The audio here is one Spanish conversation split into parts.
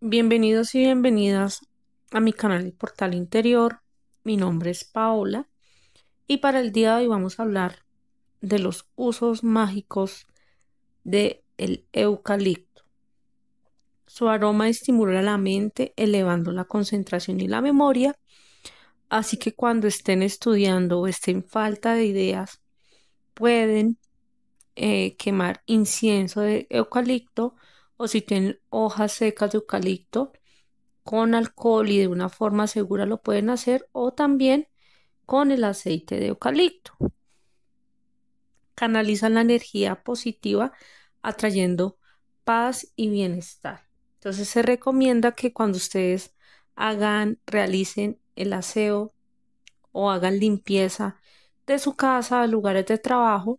Bienvenidos y bienvenidas a mi canal y Portal Interior. Mi nombre es Paola y para el día de hoy vamos a hablar de los usos mágicos del eucalipto. Su aroma estimula la mente elevando la concentración y la memoria, así que cuando estén estudiando o estén falta de ideas, pueden eh, quemar incienso de eucalipto o si tienen hojas secas de eucalipto con alcohol y de una forma segura lo pueden hacer o también con el aceite de eucalipto. Canalizan la energía positiva atrayendo paz y bienestar. Entonces se recomienda que cuando ustedes hagan, realicen el aseo o hagan limpieza de su casa, lugares de trabajo,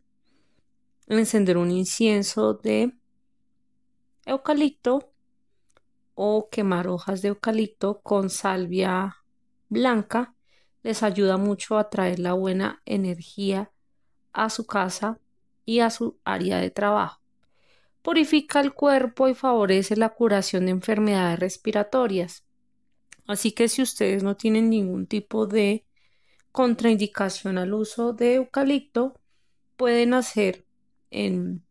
encender un incienso de eucalipto o quemar hojas de eucalipto con salvia blanca les ayuda mucho a traer la buena energía a su casa y a su área de trabajo. Purifica el cuerpo y favorece la curación de enfermedades respiratorias. Así que si ustedes no tienen ningún tipo de contraindicación al uso de eucalipto, pueden hacer en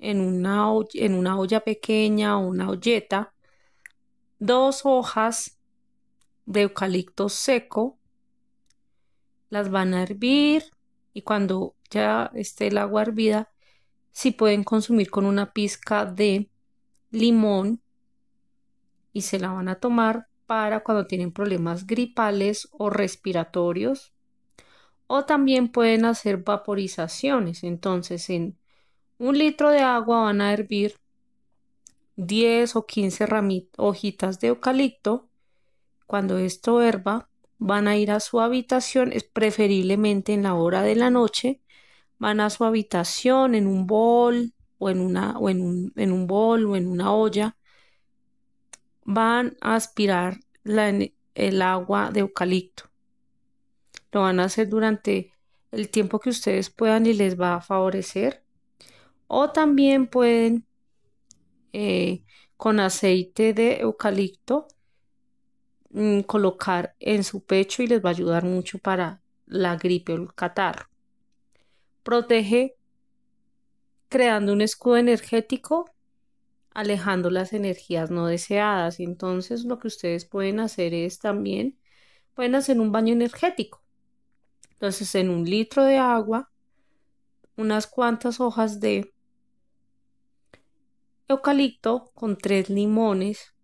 en una, en una olla pequeña o una olleta dos hojas de eucalipto seco, las van a hervir y cuando ya esté el agua hervida, si pueden consumir con una pizca de limón y se la van a tomar para cuando tienen problemas gripales o respiratorios. O también pueden hacer vaporizaciones. Entonces, en un litro de agua van a hervir 10 o 15 hojitas de eucalipto. Cuando esto herba van a ir a su habitación, es preferiblemente en la hora de la noche. Van a su habitación en un bol o en, una, o en, un, bol o en una olla. Van a aspirar el agua de eucalipto. Lo van a hacer durante el tiempo que ustedes puedan y les va a favorecer o también pueden eh, con aceite de eucalipto mm, colocar en su pecho y les va a ayudar mucho para la gripe o el catarro. Protege creando un escudo energético, alejando las energías no deseadas. Entonces lo que ustedes pueden hacer es también, pueden hacer un baño energético. Entonces en un litro de agua, unas cuantas hojas de eucalipto con tres limones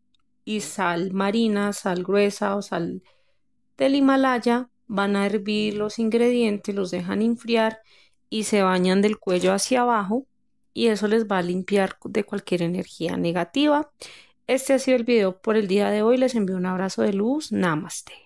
y sal marina, sal gruesa o sal del Himalaya. Van a hervir los ingredientes, los dejan enfriar y se bañan del cuello hacia abajo y eso les va a limpiar de cualquier energía negativa. Este ha sido el video por el día de hoy. Les envío un abrazo de luz. Namaste.